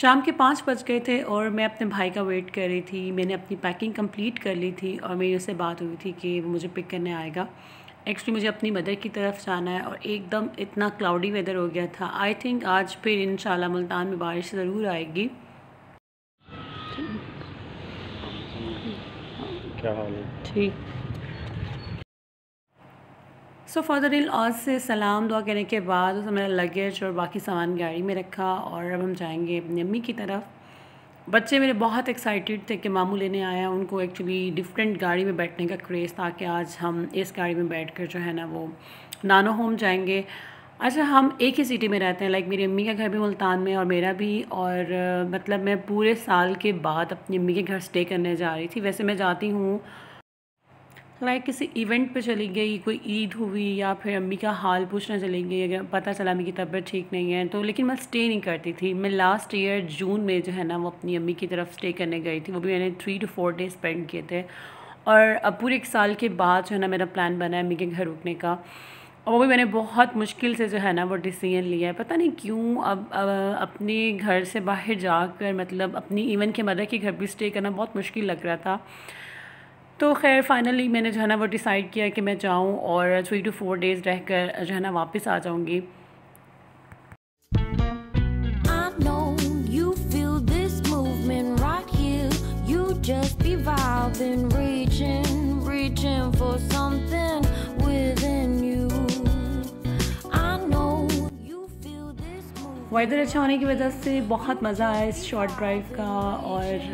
शाम के पाँच बज गए थे और मैं अपने भाई का वेट कर रही थी मैंने अपनी पैकिंग कंप्लीट कर ली थी और मेरी उससे बात हुई थी कि वो मुझे पिक करने आएगा एक्चुअली मुझे अपनी मदर की तरफ जाना है और एकदम इतना क्लाउडी वेदर हो गया था आई थिंक आज फिर इन मुल्तान में बारिश ज़रूर आएगी क्या हाल है ठीक सो फादर इन आज से सलाम दुआ करने के बाद उसने मेरा लगेज और बाकी सामान गाड़ी में रखा और अब हम जाएंगे अपनी अम्मी की तरफ बच्चे मेरे बहुत एक्साइटेड थे कि मामू लेने आया उनको एक्चुअली डिफरेंट गाड़ी में बैठने का क्रेज़ था कि आज हम इस गाड़ी में बैठ कर जो है ना वो नानो होम जाएंगे अच्छा हम एक ही सिटी में रहते हैं लाइक मेरी अम्मी का घर भी मुल्तान में और मेरा भी और मतलब मैं पूरे साल के बाद अपनी अम्मी के घर स्टे करने जा रही थी वैसे मैं जाती हूँ लाइक किसी इवेंट पे चली गई कोई ईद हुई या फिर अम्मी का हाल पूछना चली गई अगर पता चला अम्मी की तबीयत ठीक नहीं है तो लेकिन मैं स्टे नहीं करती थी मैं लास्ट ईयर जून में जो है ना वो अपनी अम्मी की तरफ स्टे करने गई थी वो भी मैंने three to four day spend किए थे और अब पूरे एक साल के बाद जो है ना मेरा प्लान बना है अम्मी के घर रुकने का और वो भी मैंने बहुत मुश्किल से जो है ना वो डिसीजन लिया है पता नहीं क्यों अब, अब अपने घर से बाहर जाकर मतलब अपनी इवन के मदर के घर भी स्टे करना बहुत मुश्किल लग रहा था तो खैर फाइनली मैंने जो है ना वो डिसाइड किया कि मैं जाऊँ और थ्री टू फोर डेज़ रह कर जो है ना वापस आ जाऊँगी just be vibing, reaching, reaching for something. Weather अच्छा होने की वजह से बहुत मज़ा आया इस शॉर्ट ड्राइव का और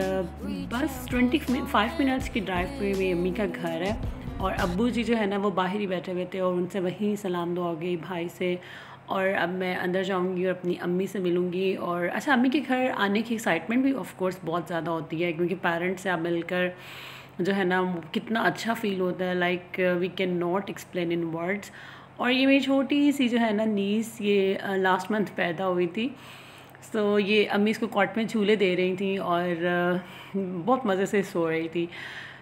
बस ट्वेंटी फाइव मिनट्स की ड्राइव पर मेरी अम्मी का घर है और अब्बू जी जो है ना वो बाहर ही बैठे हुए थे और उनसे वहीं सलाम दुआ गई भाई से और अब मैं अंदर जाऊंगी और अपनी अम्मी से मिलूंगी और अच्छा अम्मी के घर आने की एक्साइटमेंट भी ऑफ कोर्स बहुत ज़्यादा होती है क्योंकि पेरेंट्स से आप मिलकर जो है ना कितना अच्छा फील होता है like we can not explain in words और ये मेरी छोटी सी जो है ना नीस ये लास्ट मंथ पैदा हुई थी सो so, ये अम्मी इसको कॉट में झूले दे रही थी और बहुत मज़े से सो रही थी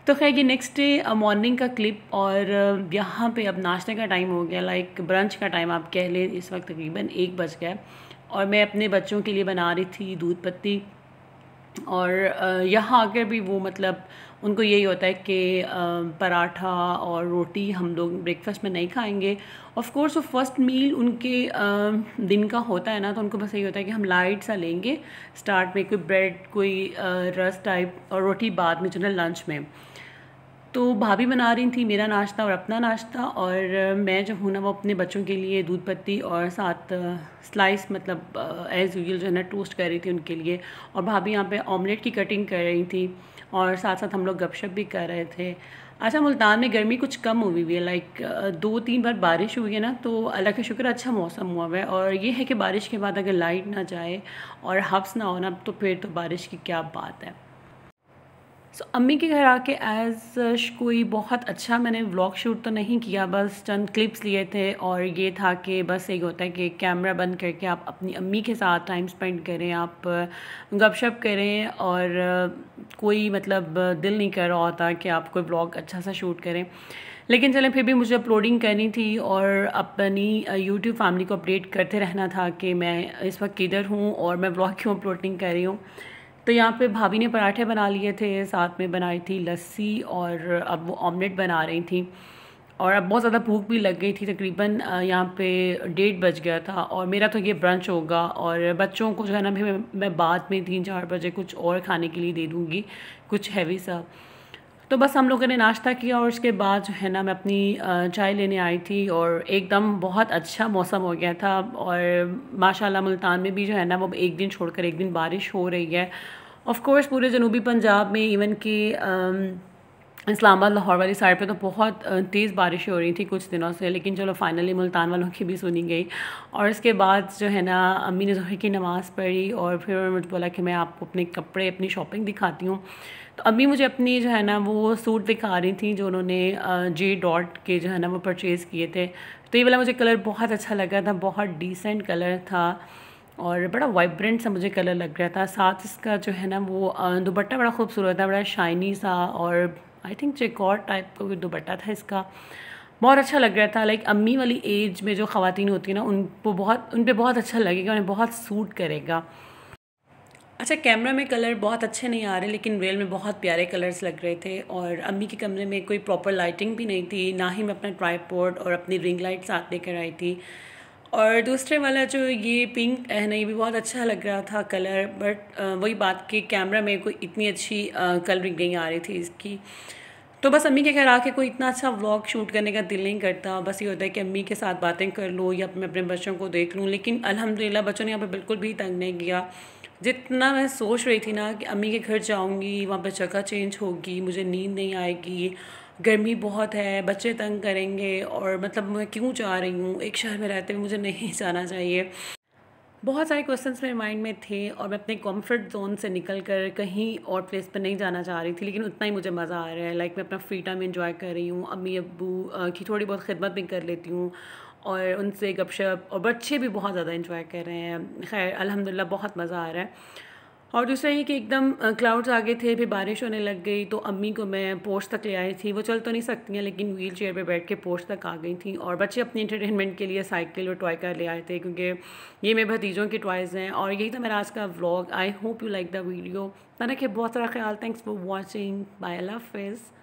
तो खैर ये नेक्स्ट डे मॉर्निंग का क्लिप और यहाँ पे अब नाश्ते का टाइम हो गया लाइक ब्रंच का टाइम आप कह लें इस वक्त तकरीबन एक बज गया और मैं अपने बच्चों के लिए बना रही थी दूध पत्ती और यहाँ आकर भी वो मतलब उनको यही होता है कि पराठा और रोटी हम लोग ब्रेकफास्ट में नहीं खाएंगे ऑफ़ कोर्स वो फर्स्ट मील उनके दिन का होता है ना तो उनको बस यही होता है कि हम लाइट सा लेंगे स्टार्ट में कोई ब्रेड कोई रस टाइप और रोटी बाद में जो ना लंच में तो भाभी बना रही थी मेरा नाश्ता और अपना नाश्ता और मैं जो हूँ ना वो अपने बच्चों के लिए दूध पत्ती और साथ स्लाइस मतलब एज़ यूजल जो है ना टोस्ट कर रही थी उनके लिए और भाभी यहाँ पे ऑमलेट की कटिंग कर रही थी और साथ साथ हम लोग गपशप भी कर रहे थे अच्छा मुल्तान में गर्मी कुछ कम हुई हुई है लाइक दो तीन बार बारिश हुई है ना तो अल्लाह का शुक्र अच्छा मौसम हुआ हुआ है और ये है कि बारिश के बाद अगर लाइट ना जाए और हफ्स ना हो ना तो फिर तो बारिश की क्या बात है सो so, अम्मी के घर आके एज कोई बहुत अच्छा मैंने व्लॉग शूट तो नहीं किया बस चंद क्लिप्स लिए थे और ये था कि बस एक होता है कि कैमरा बंद करके आप अपनी अम्मी के साथ टाइम स्पेंड करें आप गपशप करें और कोई मतलब दिल नहीं कर रहा होता कि आप कोई व्लॉग अच्छा सा शूट करें लेकिन चलें फिर भी मुझे अपलोडिंग करनी थी और अपनी यूट्यूब फैमिली को अपडेट करते रहना था कि मैं इस वक्त किधर हूँ और मैं ब्लॉग क्यों अपलोडिंग कर रही हूँ तो यहाँ पे भाभी ने पराठे बना लिए थे साथ में बनाई थी लस्सी और अब वो ऑमलेट बना रही थी और अब बहुत ज़्यादा भूख भी लग गई थी तकरीबन यहाँ पे डेढ़ बज गया था और मेरा तो ये ब्रंच होगा और बच्चों को जो है ना मैं मैं बाद में तीन चार बजे कुछ और खाने के लिए दे दूँगी कुछ हैवी सा तो बस हम लोगों ने नाश्ता किया और उसके बाद जो है ना मैं अपनी चाय लेने आई थी और एकदम बहुत अच्छा मौसम हो गया था और माशाल्लाह मुल्तान में भी जो है ना वो एक दिन छोड़कर एक दिन बारिश हो रही है ऑफ़ कोर्स पूरे जनूबी पंजाब में इवन कि इस्लामाबाद लाहौर वाली साइड पे तो बहुत तेज़ बारिश हो रही थी कुछ दिनों से लेकिन चलो फाइनली मुल्तान वालों की भी सुनी गई और इसके बाद जो है ना अम्मी ने जहर की नमाज़ पढ़ी और फिर उन्होंने बोला कि मैं आपको अपने कपड़े अपनी शॉपिंग दिखाती हूँ तो अभी मुझे अपनी जो है ना वो सूट दिखा रही थी जो उन्होंने जे डॉट के जो है ना वो परचेज़ किए थे तो ये वाला मुझे कलर बहुत अच्छा लगा था बहुत डिसेंट कलर था और बड़ा वाइब्रेंट सा मुझे कलर लग रहा था साथ इसका जो है ना वो दुपट्टा बड़ा खूबसूरत था बड़ा शाइनी सा और आई थिंक चेकॉर टाइप का भी दुपट्टा था इसका बहुत अच्छा लग रहा था लाइक अम्मी वाली एज में जो ख़वान होती है ना उनको बहुत उन पर बहुत अच्छा लगेगा उन्हें बहुत सूट करेगा अच्छा कैमरा में कलर बहुत अच्छे नहीं आ रहे लेकिन रियल में बहुत प्यारे कलर्स लग रहे थे और अम्मी के कमरे में कोई प्रॉपर लाइटिंग भी नहीं थी ना ही मैं अपना ट्राईपोर्ड और अपनी रिंग लाइट साथ लेकर आई थी और दूसरे वाला जो ये पिंक है ना ये भी बहुत अच्छा लग रहा था कलर बट वही बात कि कैमरा में कोई इतनी अच्छी कलरिंग नहीं आ रही थी इसकी तो बस अम्मी के घर आके कोई इतना अच्छा व्लॉग शूट करने का दिल नहीं करता बस ये होता है कि अम्मी के साथ बातें कर लो या मैं अपने बच्चों को देख लूँ लेकिन अलहमदिल्ला बच्चों ने यहाँ पर बिल्कुल भी तंग नहीं किया जितना मैं सोच रही थी ना कि अम्मी के घर जाऊंगी वहाँ पर जगह चेंज होगी मुझे नींद नहीं आएगी गर्मी बहुत है बच्चे तंग करेंगे और मतलब मैं क्यों जा रही हूँ एक शहर में रहते हुए मुझे नहीं जाना चाहिए बहुत सारे क्वेश्चन मेरे माइंड में थे और मैं अपने कॉम्फर्ट जोन से निकल कर कहीं और प्लेस पर नहीं जाना चाह रही थी लेकिन उतना ही मुझे मज़ा आ रहा है लाइक मैं अपना फ्री टाइम इन्जॉय कर रही हूँ अम्मी अबू की थोड़ी बहुत खिदमत भी कर लेती हूँ और उनसे गपशप और बच्चे भी बहुत ज़्यादा इन्जॉय कर रहे हैं खैर अलहमदिल्ला बहुत मज़ा आ रहा है और दूसरा ये कि एकदम क्लाउड्स आ गए थे फिर बारिश होने लग गई तो अम्मी को मैं पोर्च तक ले आई थी वो चल तो नहीं सकती हैं लेकिन व्हील चेयर पर बैठ के पोर्च तक आ गई थी और बच्चे अपने इंटरटेनमेंट के लिए साइकिल और टॉय कार ले आए थे क्योंकि ये मेरे भतीजों के टॉयज़ हैं और यही था मेरा आज का vlog I hope you like the video मैंने कि बहुत सारा ख्याल थैंक्स फॉर वॉचिंग बाय अल्लाफ